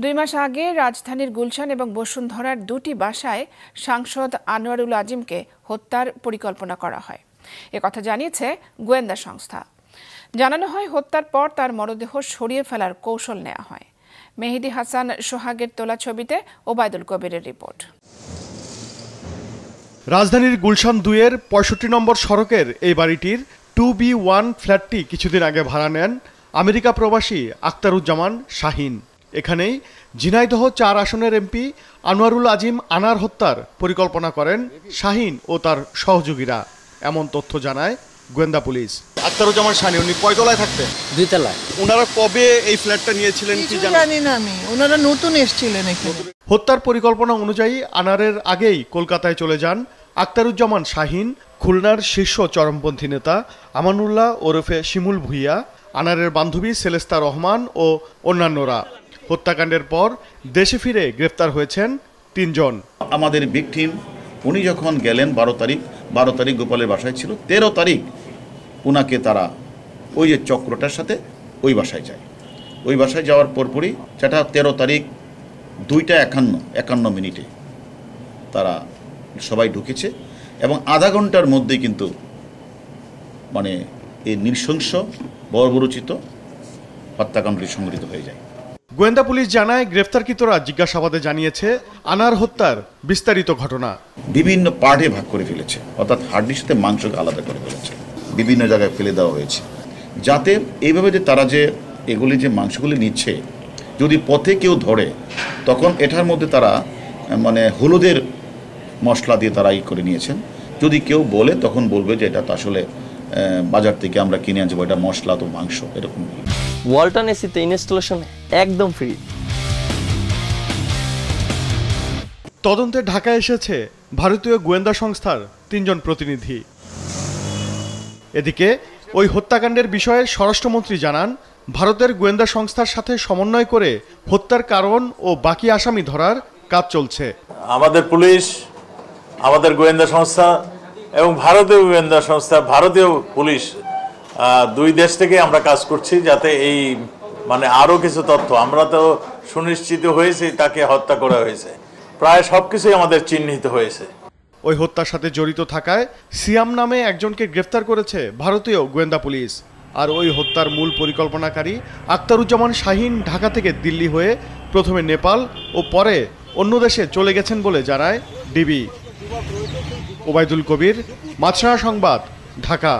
দুই মাস আগে রাজধানীর গুলশান এবং বসুন্ধরার দুটি বাসায় সাংসদ আনোয়ারুল আজিমকে হত্যার পরিকল্পনা করা হয় কথা জানিয়েছে গোয়েন্দা সংস্থা জানানো হয় হত্যার পর তার মরদেহ সরিয়ে ফেলার কৌশল নেওয়া হয় মেহেদি হাসান সোহাগের তোলা ছবিতে ওবায়দুল কবিরের রিপোর্ট রাজধানীর গুলশান দুয়ের পঁয়ষট্টি নম্বর সড়কের এই বাড়িটির টু বি ওয়ান ফ্ল্যাটটি কিছুদিন আগে ভাড়া নেন আমেরিকা প্রবাসী আক্তারুজ্জামান শাহিন এখানেই ঝিনাইদহ চার আসনের এমপি আনোয়ারুল আজিম আনার হত্যার পরিকল্পনা করেন শাহিন ও তার সহযোগীরা এমন তথ্য জানায় গোয়েন্দা পুলিশ আক্তারুজ্জামান শানি উনি কয়তলায় থাকতেন দুইতলায় ওনারা কবে এই ফ্ল্যাটটা নিয়েছিলেন কি জানি না আমি ওনারা নতুন এসেছিলেন এখানে হত্যার পরিকল্পনা অনুযায়ী আনারের আগেই কলকাতায় চলে যান আক্তারুজ্জামান শাহিন খুলনার শীর্ষ চরমপন্থী নেতা আমানুল্লাহ ওরফে শিমুল ভুইয়া আনারের বান্ধবী সেলেস্তা রহমান ও অন্যান্যরা হত্যাকাণ্ডের পর দেশে ফিরে গ্রেফতার হয়েছেন তিনজন আমাদের ভিকটিম উনি যখন গেলেন বারো তারিখ বারো তারিখ গোপালের বাসায় ছিল তেরো তারিখ ওনাকে তারা ওই যে চক্রটার সাথে ওই বাসায় যায় ওই বাসায় যাওয়ার পরপরই সেটা তেরো তারিখ দুইটা একান্ন একান্ন মিনিটে তারা সবাই ঢুকেছে এবং আধা ঘন্টার মধ্যে কিন্তু মানে এই নৃশংস বর্বরচিত হত্যাকাণ্ডটি সংগঠিত হয়ে যায় গোয়েন্দা পুলিশ জানায় গ্রেফতারকৃতরা জিজ্ঞাসাবাদে জানিয়েছে আনার হত্যার বিস্তারিত ঘটনা বিভিন্ন পার্টে ভাগ করে ফেলেছে অর্থাৎ হাড্ডির সাথে মাংসকে আলাদা করে ফেলেছে বিভিন্ন জায়গায় ফেলে দেওয়া হয়েছে যাতে এইভাবে যে তারা যে এগুলি যে মাংসগুলি নিচ্ছে যদি পথে কেউ ধরে তখন এটার মধ্যে তারা মানে হলুদের মশলা দিয়ে তারা ই করে নিয়েছেন যদি কেউ বলে তখন বলবে যে এটা আসলে বাজার থেকে আমরা কিনে আনছি এটা মশলা তো মাংস এরকম ওয়ালটন এসিতে ইনস্টলেশন একদম ফ্রি তদন্তে ঢাকায় এসেছে ভারতীয় গোয়েন্দা সংস্থার তিনজন প্রতিনিধি এদিকে ওই হত্যাকাণ্ডের বিষয়ে স্বরাষ্ট্রমন্ত্রী জানান ভারতের গোয়েন্দা সংস্থার সাথে সমন্বয় করে হত্যার কারণ ও বাকি আসামি ধরার কাজ চলছে আমাদের পুলিশ আমাদের গোয়েন্দা সংস্থা এবং ভারতীয় গোয়েন্দা সংস্থা ভারতীয় পুলিশ দুই দেশ থেকে আমরা কাজ করছি যাতে এই মানে আরও কিছু তথ্য আমরা তো সুনিশ্চিত হয়েছি তাকে হত্যা করা হয়েছে প্রায় সব কিছুই আমাদের চিহ্নিত হয়েছে ওই হত্যার সাথে জড়িত থাকায় সিয়াম নামে একজনকে গ্রেফতার করেছে ভারতীয় গোয়েন্দা পুলিশ আর ওই হত্যার মূল পরিকল্পনাকারী আক্তারুজ্জামান শাহিন ঢাকা থেকে দিল্লি হয়ে প্রথমে নেপাল ও পরে অন্য দেশে চলে গেছেন বলে জানায় ডিবি ওবায়দুল কবির মাছরা সংবাদ ঢাকা